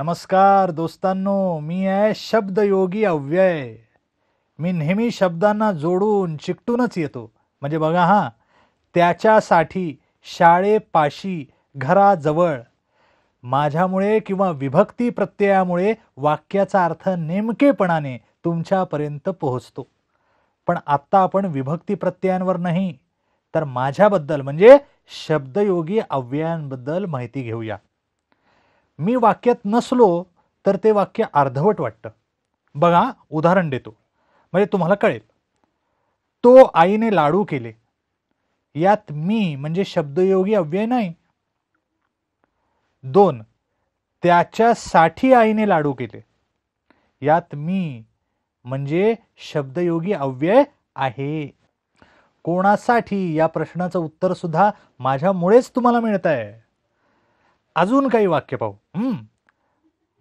नमस्कार दोस्तांनो मी आहे शब्दयोगी अव्यय मी नेहमी शब्दांना जोडून चिकटूनच येतो म्हणजे बघा हां त्याच्यासाठी शाळेपाशी घराजवळ माझ्यामुळे किंवा विभक्ती प्रत्ययामुळे वाक्याचा अर्थ नेमकेपणाने तुमच्यापर्यंत पोहोचतो पण आत्ता आपण विभक्ती प्रत्ययांवर नाही तर माझ्याबद्दल म्हणजे शब्दयोगी अव्ययांबद्दल माहिती घेऊया मी वाक्यात नसलो तर ते वाक्य अर्धवट वाटतं बघा उदाहरण देतो म्हणजे तुम्हाला कळेल तो आईने लाडू केले यात मी म्हणजे शब्दयोगी अव्यय नाही दोन त्याच्यासाठी आईने लाडू केले यात मी म्हणजे शब्दयोगी अव्यय आहे कोणासाठी या प्रश्नाचं उत्तर सुद्धा माझ्यामुळेच तुम्हाला मिळत आहे अजून काही वाक्य पाहू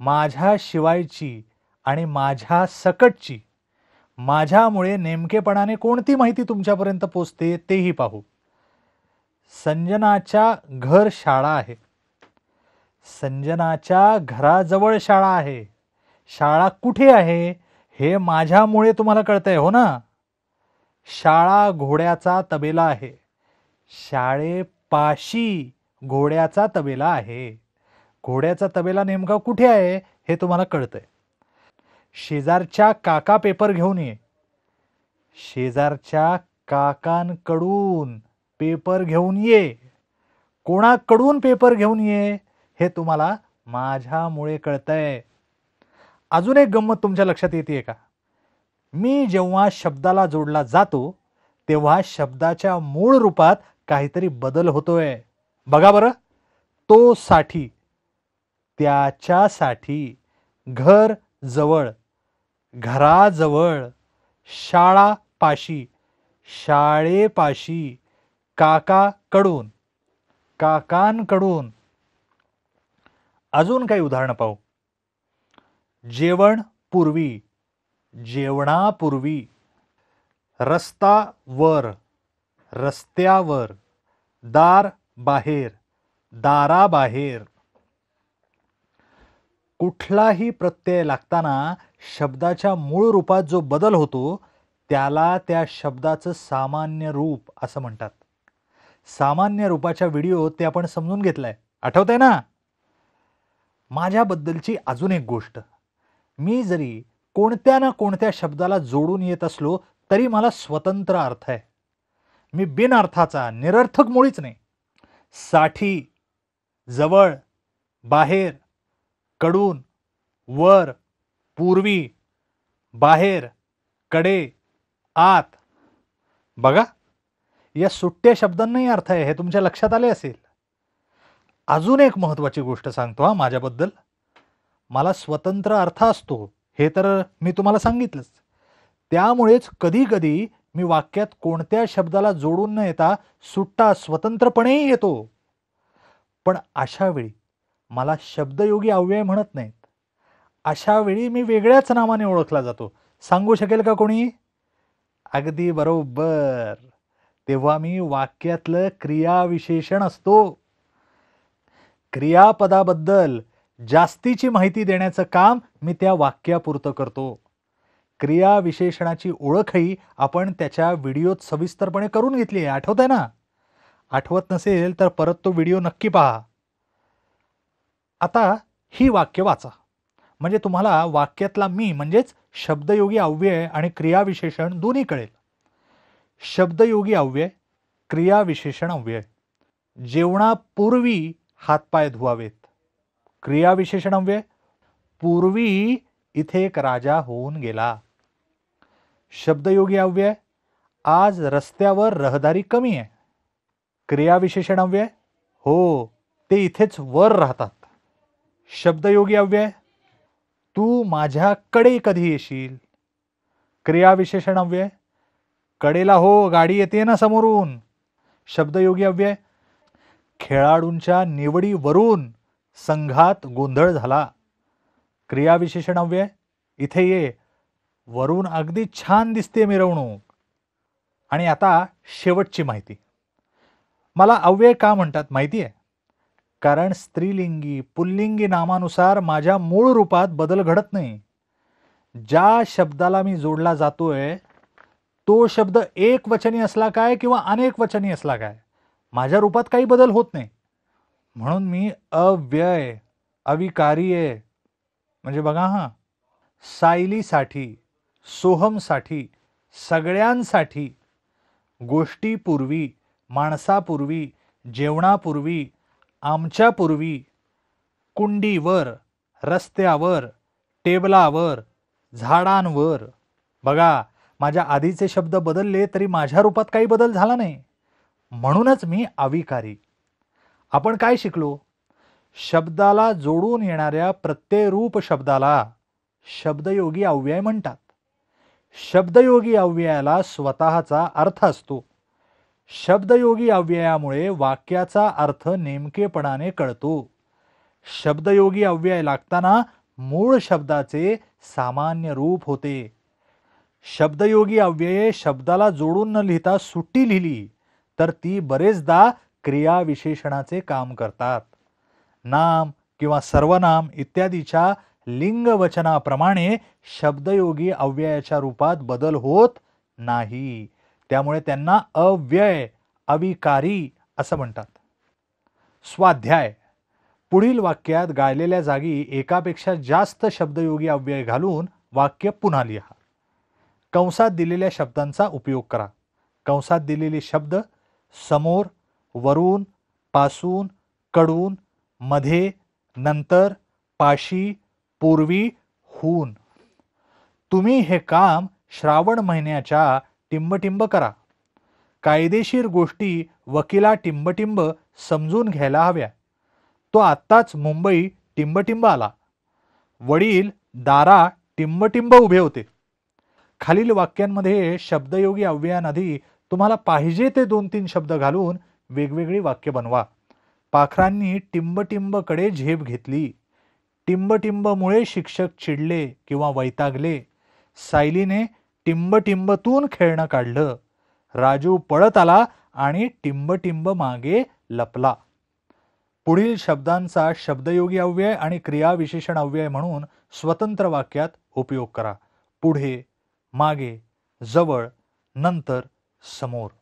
माझ्या शिवायची आणि माझ्या सकटची माझ्यामुळे नेमकेपणाने कोणती माहिती तुमच्यापर्यंत पोचते तेही पाहू संजनाच्या घर शाळा आहे संजनाच्या घराजवळ शाळा आहे शाळा कुठे आहे हे माझ्यामुळे तुम्हाला आहे हो ना शाळा घोड्याचा तबेला आहे शाळे पाशी घोड्याचा तबेला आहे घोड्याचा तबेला नेमका कुठे आहे हे तुम्हाला कळतंय शेजारच्या काका पेपर घेऊन ये शेजारच्या काकांकडून पेपर घेऊन ये कोणाकडून पेपर घेऊन ये हे तुम्हाला माझ्यामुळे कळतंय अजून एक गंमत तुमच्या लक्षात येते का मी जेव्हा शब्दाला जोडला जातो तेव्हा शब्दाच्या मूळ रूपात काहीतरी बदल होतोय बघा बरं तो साठी त्याच्यासाठी घर जवळ घराजवळ शाळा पाशी शाळेपाशी काकाकडून काकांकडून अजून काही उदाहरणं पाहू जेवण पूर्वी जेवणापूर्वी रस्ता वर रस्त्यावर दार बाहेर दाराबाहेर कुठलाही प्रत्यय लागताना शब्दाच्या मूळ रूपात जो बदल होतो त्याला त्या शब्दाचं सामान्य रूप असं म्हणतात सामान्य रूपाच्या व्हिडिओ ते आपण समजून घेतलंय आठवत आहे ना माझ्याबद्दलची अजून एक गोष्ट मी जरी कोणत्या ना कोणत्या शब्दाला जोडून येत असलो तरी मला स्वतंत्र अर्थ आहे मी बिनअर्थाचा निरर्थक मुळीच नाही साठी जवळ बाहेर कडून वर पूर्वी बाहेर कडे आत बघा या सुट्ट्या शब्दांनाही अर्थ आहे हे तुमच्या लक्षात आले असेल अजून एक महत्त्वाची गोष्ट सांगतो हा माझ्याबद्दल मला स्वतंत्र अर्थ असतो हे तर मी तुम्हाला सांगितलंच त्यामुळेच कधी कधी मी वाक्यात कोणत्या शब्दाला जोडून न येता सुट्टा स्वतंत्रपणेही येतो पण अशा वेळी मला शब्दयोगी अव्यय म्हणत नाहीत अशा वेळी मी वेगळ्याच नावाने ओळखला जातो सांगू शकेल का कोणी अगदी बरोबर तेव्हा मी वाक्यातलं क्रियाविशेषण असतो क्रियापदाबद्दल जास्तीची माहिती देण्याचं काम मी त्या वाक्यापुरतं करतो क्रियाविशेषणाची ओळखही आपण त्याच्या व्हिडिओत सविस्तरपणे करून घेतली आहे आठवत आहे ना आठवत नसेल तर परत तो व्हिडिओ नक्की पहा आता ही वाक्य वाचा म्हणजे तुम्हाला वाक्यातला मी म्हणजेच शब्दयोगी अव्यय आणि क्रियाविशेषण दोन्ही कळेल शब्दयोगी अव्यय क्रियाविशेषण अव्यय जेवणापूर्वी हातपाय धुवावेत क्रियाविशेषण अव्यय पूर्वी इथे एक राजा होऊन गेला शब्दयोगी अव्यय आज रस्त्यावर रहदारी कमी आहे क्रियाविशेषण अव्यय हो ते इथेच वर राहतात शब्दयोगी अव्यय तू माझ्याकडे कधी येशील क्रियाविशेषण अव्यय कडेला हो गाडी येते ना समोरून शब्दयोगी अव्यय खेळाडूंच्या निवडीवरून संघात गोंधळ झाला क्रियाविशेषण अव्यय इथे ये वरून अगदी छान दिसते मिरवणूक आणि आता शेवटची माहिती मला अव्यय का म्हणतात माहिती आहे कारण स्त्रीलिंगी पुल्लिंगी नामानुसार माझ्या मूळ रूपात बदल घडत नाही ज्या शब्दाला मी जोडला जातोय तो शब्द एक वचनी असला काय किंवा अनेक वचनी असला काय माझ्या रूपात काही बदल होत नाही म्हणून मी अव्यय आहे म्हणजे बघा हां सायलीसाठी सोहमसाठी सगळ्यांसाठी गोष्टीपूर्वी माणसापूर्वी जेवणापूर्वी आमच्यापूर्वी कुंडीवर रस्त्यावर टेबलावर झाडांवर बघा माझ्या आधीचे शब्द बदलले तरी माझ्या रूपात काही बदल झाला नाही म्हणूनच मी अविकारी आपण काय शिकलो शब्दाला जोडून येणाऱ्या रूप शब्दाला शब्दयोगी अव्यय म्हणतात शब्दयोगी अव्ययाला स्वतःचा अर्थ असतो शब्दयोगी अव्ययामुळे वाक्याचा अर्थ नेमकेपणाने कळतो शब्दयोगी अव्यय लागताना मूळ शब्दाचे सामान्य रूप होते शब्दयोगी अव्यये शब्दाला जोडून न लिहिता सुट्टी लिहिली तर ती बरेचदा क्रियाविशेषणाचे काम करतात नाम किंवा सर्वनाम इत्यादीच्या लिंग वचनाप्रमाणे शब्दयोगी अव्ययाच्या रूपात बदल होत नाही त्यामुळे त्यांना अव्यय अविकारी असं म्हणतात स्वाध्याय पुढील वाक्यात गायलेल्या जागी एकापेक्षा जास्त शब्दयोगी अव्यय घालून वाक्य पुन्हा लिहा कंसात दिलेल्या शब्दांचा उपयोग करा कंसात दिलेले शब्द समोर वरून पासून कडून मध्ये नंतर पाशी पूर्वी होऊन तुम्ही हे काम श्रावण महिन्याच्या टिंबटिंब करा कायदेशीर गोष्टी वकिला टिंबटिंब समजून घ्यायला हव्या तो आत्ताच मुंबई टिंबटिंब आला वडील दारा टिंबटिंब उभे होते खालील वाक्यांमध्ये शब्दयोगी अव्ययानाधी आधी तुम्हाला पाहिजे ते दोन तीन शब्द घालून वेगवेगळी वाक्य बनवा पाखरांनी टिंबटिंबकडे झेप घेतली टिंबटिंबमुळे शिक्षक चिडले किंवा वैतागले सायलीने टिंबटिंबतून खेळणं काढलं राजू पळत आला आणि टिंबटिंब मागे लपला पुढील शब्दांचा शब्दयोगी अव्यय आणि क्रियाविशेषण अव्यय म्हणून स्वतंत्र वाक्यात उपयोग करा पुढे मागे जवळ नंतर समोर